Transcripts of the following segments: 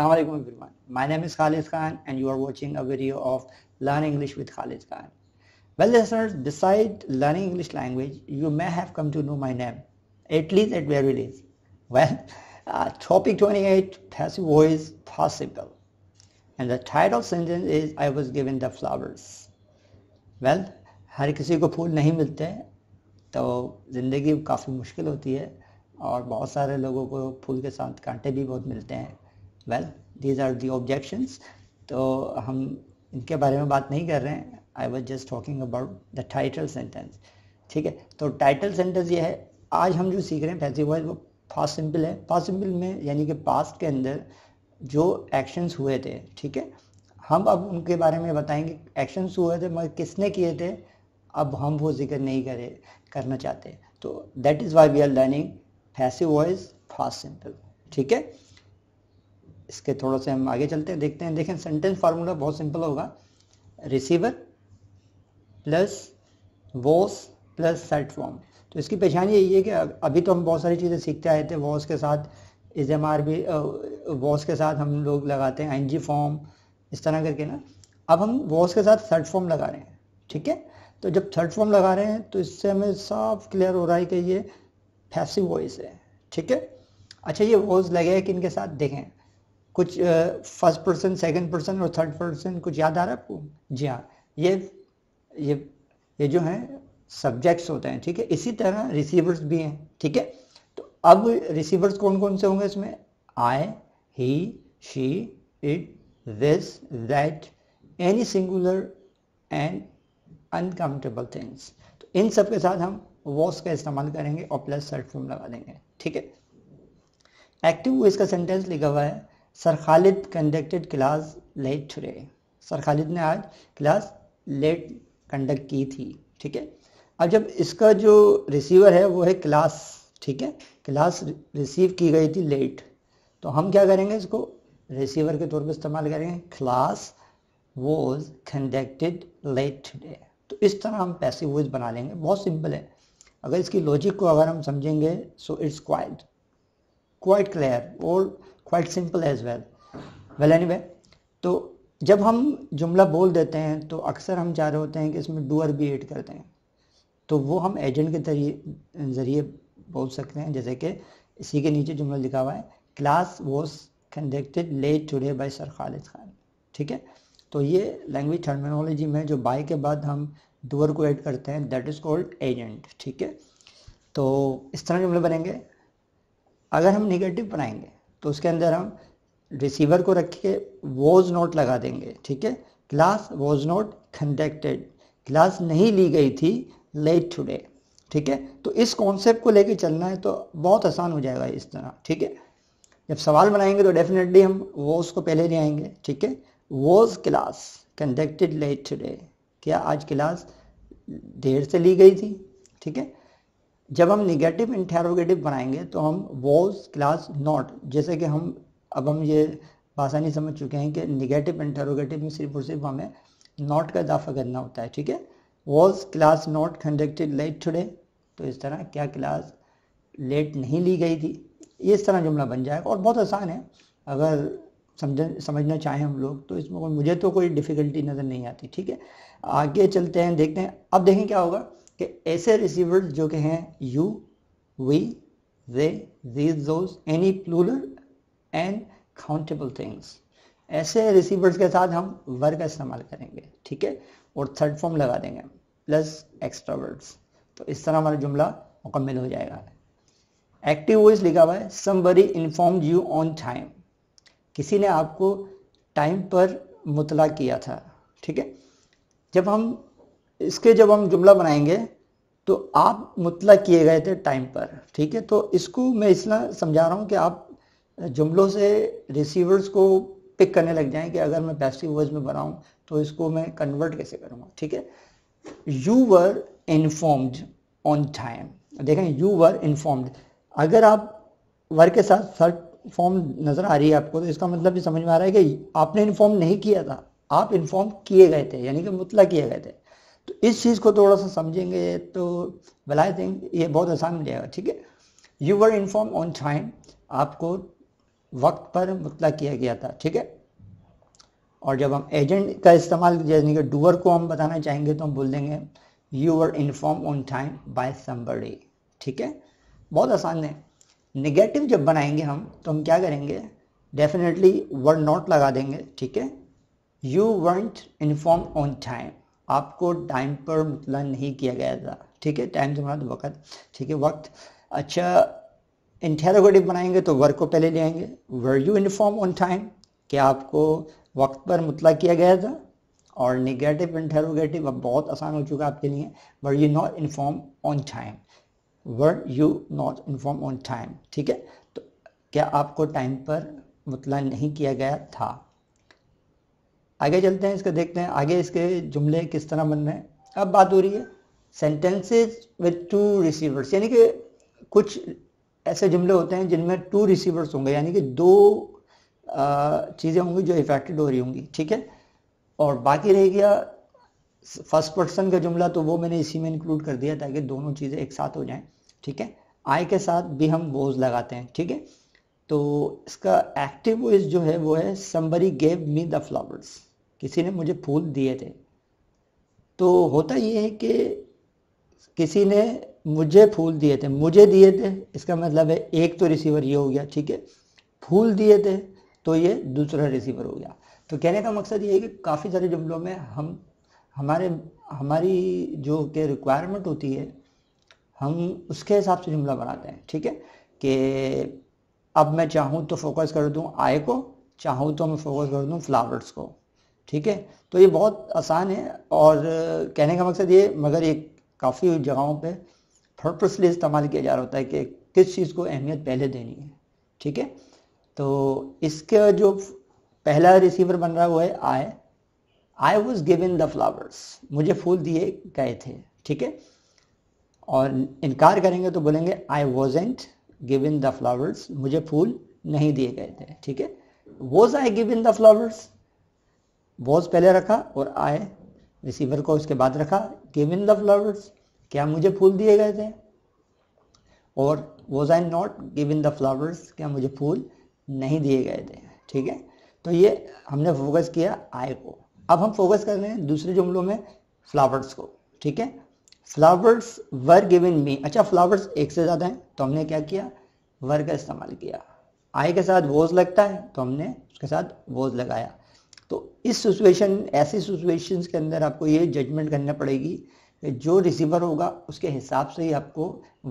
Assalamualaikum everyone. My name is Khalid Khan and you are watching a video of Learn English with Khalid Khan. Well listeners, beside learning English language, you may have come to know my name, at least at very least. Well, uh, topic 28, passive voice possible. And the title sentence is I was given the flowers. Well, हर किसी को फूल नहीं मिलते तो ज़िंदगी काफ़ी मुश्किल होती है और बहुत सारे लोगों को फूल के साथ कांटे भी बहुत मिलते हैं well these are the objections तो हम इनके बारे में बात नहीं कर रहे हैं I was just talking about the title sentence ठीक है तो टाइटल सेंटेंस ये है आज हम जो सीख रहे हैं पैसिव वॉइस वो पास सिंपल है पास सिंपल में यानी कि पास्ट के अंदर जो एक्शंस हुए थे ठीक है हम अब उनके बारे में बताएंगे एक्शंस हुए थे मगर किसने किए थे अब हम वो जिक्र नहीं करे करना चाहते तो that is why we are learning passive voice past simple ठीक है इसके थोड़ा से हम आगे चलते हैं देखते हैं देखें सेंटेंस फार्मूला बहुत सिंपल होगा रिसीवर प्लस वॉस प्लस सेट फॉर्म तो इसकी पहचान यही है कि अभी तो हम बहुत सारी चीज़ें सीखते आए थे वॉस के साथ इज एम आर भी वॉस के साथ हम लोग लगाते हैं एन जी फॉर्म इस तरह करके ना अब हम वॉस के साथ सेट फॉर्म लगा रहे हैं ठीक है तो जब थर्ड फॉर्म लगा रहे हैं तो इससे हमें साफ क्लियर हो रहा है कि ये फैसिव वॉइस है ठीक है अच्छा ये वॉज लगे कि इनके साथ देखें कुछ फर्स्ट पर्सन सेकंड पर्सन और थर्ड पर्सन कुछ याद आ रहा है आपको जी हाँ ये ये ये जो है सब्जेक्ट्स होते हैं ठीक है इसी तरह रिसीवर्स भी हैं ठीक है तो अब रिसीवर्स कौन कौन से होंगे इसमें I he she it this that any singular and uncountable things तो इन सब के साथ हम वॉस का इस्तेमाल करेंगे और प्लस सर्ट लगा देंगे ठीक है एक्टिव वो इसका सेंटेंस लिखा हुआ है sir Khalid conducted class late today sir Khalid ने आज क्लास लेट कंडक्ट की थी ठीक है अब जब इसका जो रिसीवर है वो है क्लास ठीक है क्लास रिसीव की गई थी लेट तो हम क्या करेंगे इसको रिसीवर के तौर पे इस्तेमाल करेंगे class was conducted late today तो इस तरह हम पैसिव वॉइस बना लेंगे बहुत सिंपल है अगर इसकी लॉजिक को अगर हम समझेंगे so it's quite quite clear और quite simple as well well any तो जब हम जुमला बोल देते हैं तो अक्सर हम चाह रहे होते हैं कि इसमें डूअर भी एड करते हैं तो वो हम एजेंट के ज़रिए बोल सकते हैं जैसे कि इसी के नीचे जुमला लिखा हुआ है class was conducted late today by sir Khalid Khan ठीक है तो ये लैंग्वेज टर्मिनोलॉजी में जो बाय के बाद हम डूअर को ऐड करते हैं दैट इज़ कॉल्ड एजेंट ठीक है तो इस तरह जुमले बनेंगे अगर हम निगेटिव बनाएंगे तो उसके अंदर हम रिसीवर को रख के वॉज नोट लगा देंगे ठीक है class was not conducted class नहीं ली गई थी लेट टुडे ठीक है तो इस कॉन्सेप्ट को लेके चलना है तो बहुत आसान हो जाएगा इस तरह ठीक है जब सवाल बनाएंगे तो डेफिनेटली हम वो को पहले ले आएंगे ठीक है was class conducted late today क्या आज क्लास देर से ली गई थी ठीक है जब हम निगेटिव इंटेरोगेटिव बनाएंगे तो हम वॉल्स क्लास नॉट जैसे कि हम अब हम ये आसानी समझ चुके हैं कि निगेटिव इंटेरोगेटिव में सिर्फ और सिर्फ हमें नॉट का इजाफा करना होता है ठीक है was class not conducted late today तो इस तरह क्या क्लास लेट नहीं ली गई थी ये इस तरह जुमला बन जाएगा और बहुत आसान है अगर समझ समझना चाहें हम लोग तो इसमें मुझे तो कोई डिफ़िकल्टी नज़र नहीं आती ठीक है आगे चलते हैं देखते हैं अब देखें क्या होगा कि ऐसे रिसीवर्स जो के हैं you we they these those any plural and countable things ऐसे रिसीवर्स के साथ हम वर का इस्तेमाल करेंगे ठीक है और थर्ड फॉर्म लगा देंगे प्लस एक्स्ट्रा वर्ड्स तो इस तरह हमारा जुमला मुकम्मल हो जाएगा एक्टिव वॉइस लिखा हुआ है somebody inform you on time किसी ने आपको टाइम पर मुतला किया था ठीक है जब हम इसके जब हम जुमला बनाएंगे तो आप मुतला किए गए थे टाइम पर ठीक है तो इसको मैं इसलिए समझा रहा हूँ कि आप जुमलों से रिसीवर्स को पिक करने लग जाएं कि अगर मैं पैसिव वर्ज में बनाऊँ तो इसको मैं कन्वर्ट कैसे करूँगा ठीक है you were informed on time देखें यू वर इन्फॉर्म्ड अगर आप वर के साथ सर्ट फॉर्म नज़र आ रही है आपको तो इसका मतलब ये समझ में आ रहा है कि आपने इन्फॉर्म नहीं किया था आप इन्फॉर्म किए गए थे यानी कि मुतला किए गए थे तो इस चीज़ को थोड़ा सा समझेंगे तो वेल आई थिंक ये बहुत आसान हो जाएगा ठीक है you were inform on time आपको वक्त पर मुतला किया गया था ठीक है और जब हम एजेंट का इस्तेमाल यानी कि डूअर को हम बताना चाहेंगे तो हम बोल देंगे you were inform on time by somebody ठीक है बहुत आसान है निगेटिव जब बनाएंगे हम तो हम क्या करेंगे डेफिनेटली वर नॉट लगा देंगे ठीक है you were inform on time आपको टाइम पर मुतला नहीं किया गया था ठीक है टाइम से मतलब वक्त ठीक है वक्त अच्छा इंटेरोगेटिव बनाएंगे तो वर्क को पहले ले आएंगे were you inform on time क्या आपको वक्त पर मुतला किया गया था और निगेटिव इंटेरोगेटिव अब बहुत आसान हो चुका आपके लिए were you not inform on time were you not inform on time ठीक है तो क्या आपको टाइम पर मुतला नहीं किया गया था आगे चलते हैं इसको देखते हैं आगे इसके जुमले किस तरह बन रहे हैं अब बात हो रही है सेंटेंसेज विद टू रिसीवर्स यानी कि कुछ ऐसे जुमले होते हैं जिनमें टू रिसीवर्स होंगे यानी कि दो चीज़ें होंगी जो इफेक्टेड हो रही होंगी ठीक है और बाकी रह गया फर्स्ट पर्सन का जुमला तो वो मैंने इसी में इंक्लूड कर दिया ताकि दोनों चीज़ें एक साथ हो जाएं ठीक है आय के साथ भी हम बोझ लगाते हैं ठीक है तो इसका एक्टिव वॉइस जो है वो है somebody gave me the flowers किसी ने मुझे फूल दिए थे तो होता ये है कि किसी ने मुझे फूल दिए थे मुझे दिए थे इसका मतलब है एक तो रिसीवर ये हो गया ठीक है फूल दिए थे तो ये दूसरा रिसीवर हो गया तो कहने का मकसद ये है कि काफ़ी सारे जुमलों में हम हमारे हमारी जो के रिक्वायरमेंट होती है हम उसके हिसाब से जुमला बनाते हैं ठीक है कि अब मैं चाहूँ तो फोकस कर दूँ आय को चाहूँ तो मैं फोकस कर दूँ फ्लावर्स को ठीक है तो ये बहुत आसान है और कहने का मकसद ये मगर ये काफ़ी जगहों पे पर्पसली इस्तेमाल किया जा रहा होता है कि किस चीज़ को अहमियत पहले देनी है ठीक है तो इसका जो पहला रिसीवर बन रहा हुआ है I I was in the flowers मुझे फूल दिए गए थे ठीक है और इनकार करेंगे तो बोलेंगे I wasn't in the flowers मुझे फूल नहीं दिए गए थे ठीक है was I in the flowers was पहले रखा और आए रिसीवर को उसके बाद रखा गिव इन द फ्लावर्स क्या मुझे फूल दिए गए थे और was I not given the flowers क्या मुझे फूल नहीं दिए गए थे ठीक है तो ये हमने फोकस किया आय को अब हम फोकस कर रहे हैं दूसरे जुमलों में फ्लावर्स को ठीक है फ्लावर्स वर गिव इन मी अच्छा फ्लावर्स एक से ज़्यादा हैं तो हमने क्या किया वर का इस्तेमाल किया आई के साथ वोज लगता है तो हमने उसके साथ वोज लगाया तो इस सिचुएशन ऐसे सिचुएशंस के अंदर आपको ये जजमेंट करना पड़ेगी कि जो रिसीवर होगा उसके हिसाब से ही आपको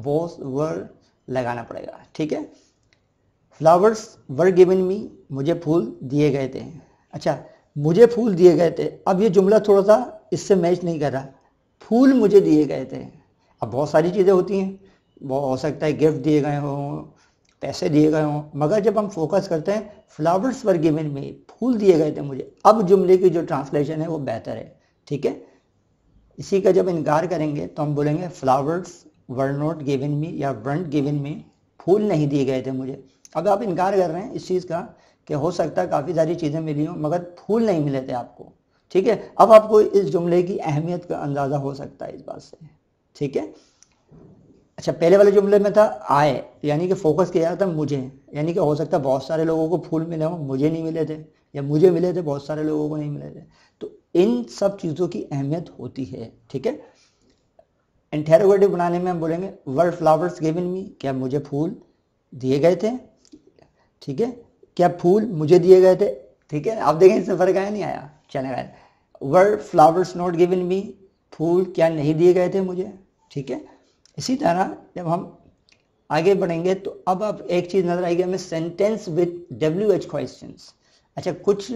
वो वर्ड लगाना पड़ेगा ठीक है फ्लावर्स वर गिवन मी मुझे फूल दिए गए थे अच्छा मुझे फूल दिए गए थे अब ये जुमला थोड़ा सा इससे मैच नहीं कर रहा फूल मुझे दिए गए थे अब बहुत सारी चीज़ें होती हैं वो हो सकता है गिफ्ट दिए गए हों पैसे दिए गए हों मगर जब हम फोकस करते हैं फ्लावर्स वर गिवन में फूल दिए गए थे मुझे अब जुमले की जो ट्रांसलेशन है वो बेहतर है ठीक है इसी का जब इनकार करेंगे तो हम बोलेंगे flowers were not given me या वर्ट गिवन मी फूल नहीं दिए गए थे मुझे अब आप इनकार कर रहे हैं इस चीज़ का कि हो सकता है काफ़ी सारी चीज़ें मिली हों मगर फूल नहीं मिले थे आपको ठीक है अब आपको इस जुमले की अहमियत का अंदाज़ा हो सकता है इस बात से ठीक है अच्छा पहले वाले जुमले में था आए यानी कि फोकस किया था मुझे यानी कि हो सकता है बहुत सारे लोगों को फूल मिले हों मुझे नहीं मिले थे या मुझे मिले थे बहुत सारे लोगों को नहीं मिले थे तो इन सब चीज़ों की अहमियत होती है ठीक है इंटेरोगेटिव बनाने में हम बोलेंगे वर्ल्ड फ्लावर्स गिवन मी क्या मुझे फूल दिए गए थे ठीक है क्या फूल मुझे दिए गए थे ठीक है आप देखें इससे फर्क आया नहीं आया चले गए were flowers not given me फूल क्या नहीं दिए गए थे मुझे ठीक है इसी तरह जब हम आगे बढ़ेंगे तो अब अब एक चीज़ नज़र आएगी हमें sentence with W H question अच्छा कुछ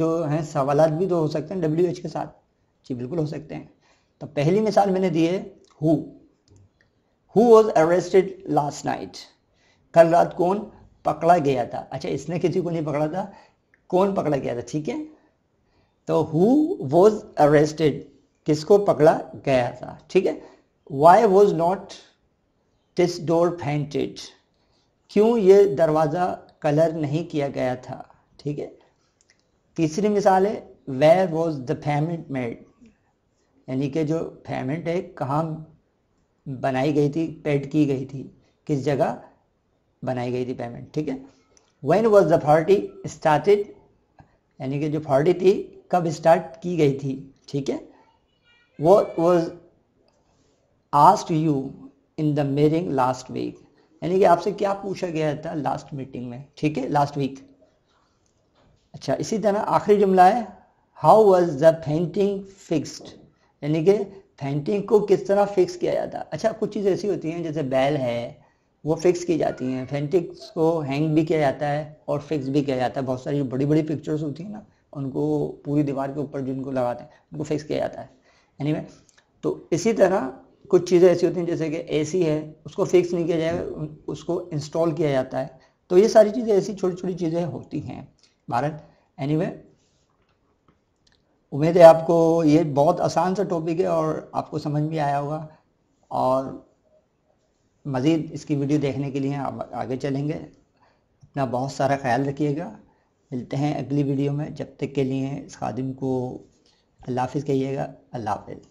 जो हैं सवाल भी तो हो सकते हैं डब्ल्यू एच के साथ जी बिल्कुल हो सकते हैं तो पहली मिसाल मैंने दी है who who was arrested last night कल रात कौन पकड़ा गया था अच्छा इसने किसी को नहीं पकड़ा था कौन पकड़ा गया था ठीक है तो हु वॉज अरेस्टेड किसको पकड़ा गया था ठीक है why was not this door painted क्यों ये दरवाज़ा कलर नहीं किया गया था ठीक है तीसरी मिसाल है where was the payment made यानी कि जो पेमेंट है कहाँ बनाई गई थी पेड की गई थी किस जगह बनाई गई थी पेमेंट ठीक है when was the party started यानी कि जो फॉर्टी थी कब स्टार्ट की गई थी ठीक है वो was asked you in the meeting last week यानी कि आपसे क्या पूछा गया था लास्ट मीटिंग में ठीक है लास्ट वीक अच्छा इसी तरह आखिरी जुमला है how was the painting fixed यानी कि फेंटिंग को किस तरह फिक्स किया जाता है अच्छा कुछ चीज़ ऐसी होती हैं जैसे बैल है वो फिक्स की जाती हैं फेंटिंग्स को हैंग भी किया जाता है और फिक्स भी किया जाता है बहुत सारी बड़ी बड़ी पिक्चर्स होती हैं ना उनको पूरी दीवार के ऊपर जिनको लगाते हैं उनको फिक्स किया जाता है एनीवे anyway, तो इसी तरह कुछ चीज़ें ऐसी होती हैं जैसे कि एसी है उसको फिक्स नहीं किया जाएगा उसको इंस्टॉल किया जाता है तो ये सारी चीज़ें ऐसी छोटी छोटी चीज़ें होती हैं भारत एनी वे उम्मीद है आपको ये बहुत आसान सा टॉपिक है और आपको समझ में आया होगा और मज़ीद इसकी वीडियो देखने के लिए आप आगे चलेंगे अपना बहुत सारा ख्याल रखिएगा मिलते हैं अगली वीडियो में जब तक के लिए इस खादिम को अल्लाह हाफिज़ कहिएगा अल्लाह हाफिज़